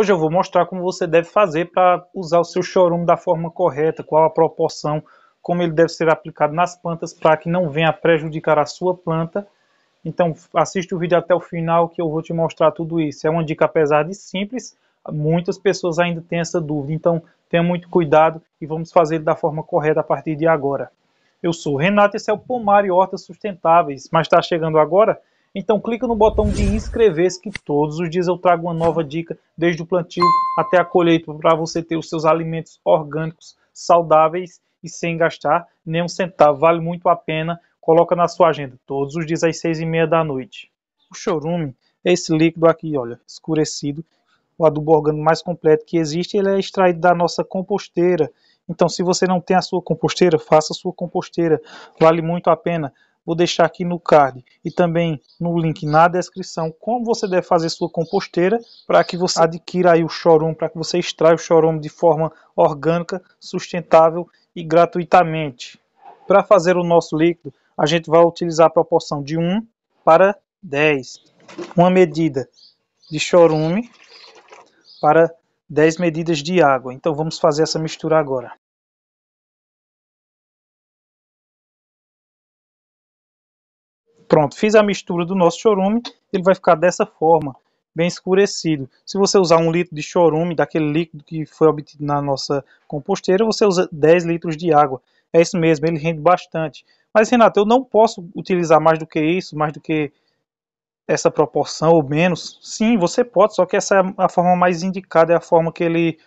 Hoje eu vou mostrar como você deve fazer para usar o seu chorume da forma correta, qual a proporção, como ele deve ser aplicado nas plantas para que não venha prejudicar a sua planta. Então assiste o vídeo até o final que eu vou te mostrar tudo isso. É uma dica apesar de simples, muitas pessoas ainda têm essa dúvida. Então tenha muito cuidado e vamos fazer da forma correta a partir de agora. Eu sou Renato, esse é o Pomar e Hortas Sustentáveis. Mas está chegando agora? Então clica no botão de inscrever-se que todos os dias eu trago uma nova dica, desde o plantio até a colheita, para você ter os seus alimentos orgânicos saudáveis e sem gastar nem um centavo. Vale muito a pena. Coloca na sua agenda todos os dias às seis e meia da noite. O chorume é esse líquido aqui, olha, escurecido, o adubo orgânico mais completo que existe. Ele é extraído da nossa composteira. Então, se você não tem a sua composteira, faça a sua composteira. Vale muito a pena. Vou deixar aqui no card e também no link na descrição como você deve fazer sua composteira para que você adquira aí o chorume, para que você extraia o chorume de forma orgânica, sustentável e gratuitamente. Para fazer o nosso líquido, a gente vai utilizar a proporção de 1 para 10. Uma medida de chorume para 10 medidas de água. Então vamos fazer essa mistura agora. Pronto, fiz a mistura do nosso chorume, ele vai ficar dessa forma, bem escurecido. Se você usar um litro de chorume, daquele líquido que foi obtido na nossa composteira, você usa 10 litros de água. É isso mesmo, ele rende bastante. Mas Renato, eu não posso utilizar mais do que isso, mais do que essa proporção ou menos? Sim, você pode, só que essa é a forma mais indicada, é a forma que ele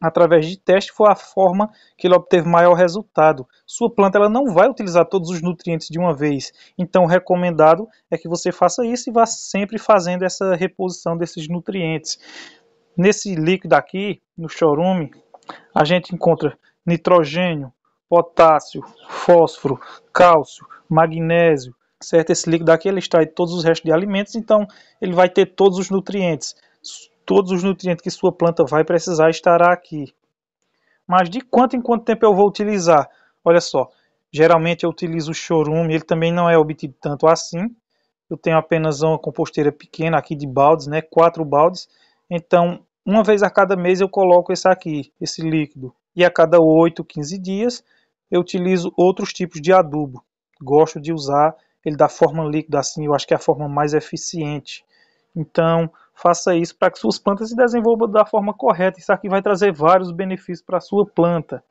através de teste foi a forma que ele obteve maior resultado. Sua planta ela não vai utilizar todos os nutrientes de uma vez, então recomendado é que você faça isso e vá sempre fazendo essa reposição desses nutrientes. Nesse líquido aqui, no chorume, a gente encontra nitrogênio, potássio, fósforo, cálcio, magnésio, certo? Esse líquido aqui ele extrai todos os restos de alimentos, então ele vai ter todos os nutrientes todos os nutrientes que sua planta vai precisar estará aqui. Mas de quanto em quanto tempo eu vou utilizar? Olha só, geralmente eu utilizo o chorume, ele também não é obtido tanto assim. Eu tenho apenas uma composteira pequena aqui de baldes, né, quatro baldes. Então, uma vez a cada mês eu coloco esse aqui, esse líquido. E a cada 8, 15 dias eu utilizo outros tipos de adubo. Gosto de usar ele da forma líquida assim, eu acho que é a forma mais eficiente. Então, faça isso para que suas plantas se desenvolvam da forma correta. Isso aqui vai trazer vários benefícios para a sua planta.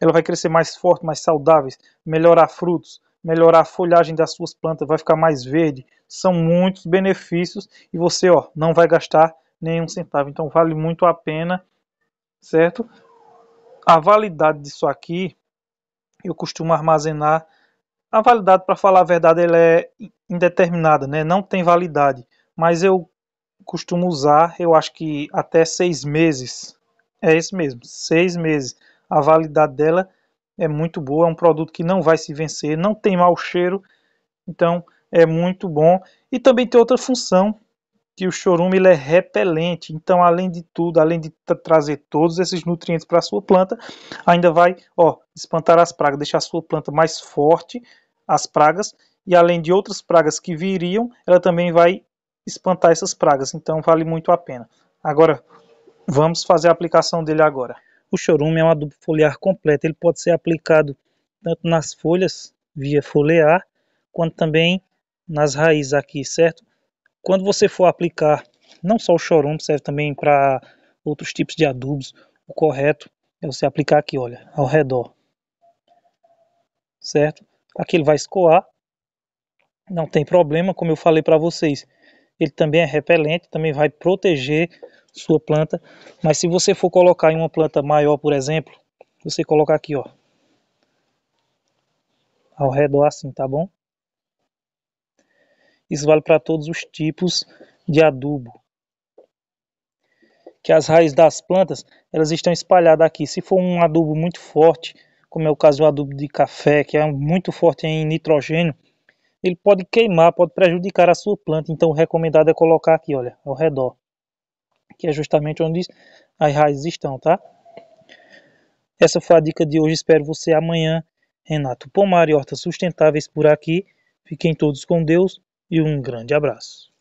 Ela vai crescer mais forte, mais saudável, melhorar frutos, melhorar a folhagem das suas plantas, vai ficar mais verde. São muitos benefícios e você ó, não vai gastar nenhum centavo. Então vale muito a pena, certo? A validade disso aqui, eu costumo armazenar. A validade, para falar a verdade, ela é indeterminada, né? não tem validade. Mas eu costumo usar, eu acho que até seis meses. É isso mesmo, seis meses. A validade dela é muito boa, é um produto que não vai se vencer, não tem mau cheiro, então é muito bom. E também tem outra função, que o chorume ele é repelente. Então, além de tudo, além de trazer todos esses nutrientes para a sua planta, ainda vai ó, espantar as pragas, deixar a sua planta mais forte, as pragas, e além de outras pragas que viriam, ela também vai espantar essas pragas, então vale muito a pena. Agora, vamos fazer a aplicação dele agora. O chorume é um adubo foliar completo, ele pode ser aplicado tanto nas folhas, via foliar, quanto também nas raízes aqui, certo? Quando você for aplicar, não só o chorume, serve também para outros tipos de adubos, o correto é você aplicar aqui, olha, ao redor, certo? Aqui ele vai escoar, não tem problema, como eu falei para vocês, ele também é repelente, também vai proteger sua planta. Mas se você for colocar em uma planta maior, por exemplo, você colocar aqui, ó, ao redor assim, tá bom? Isso vale para todos os tipos de adubo. Que as raízes das plantas, elas estão espalhadas aqui. Se for um adubo muito forte, como é o caso do adubo de café, que é muito forte em nitrogênio, ele pode queimar, pode prejudicar a sua planta. Então, o recomendado é colocar aqui, olha, ao redor, que é justamente onde as raízes estão, tá? Essa foi a dica de hoje. Espero você amanhã. Renato Pomar e Hortas Sustentáveis por aqui. Fiquem todos com Deus e um grande abraço.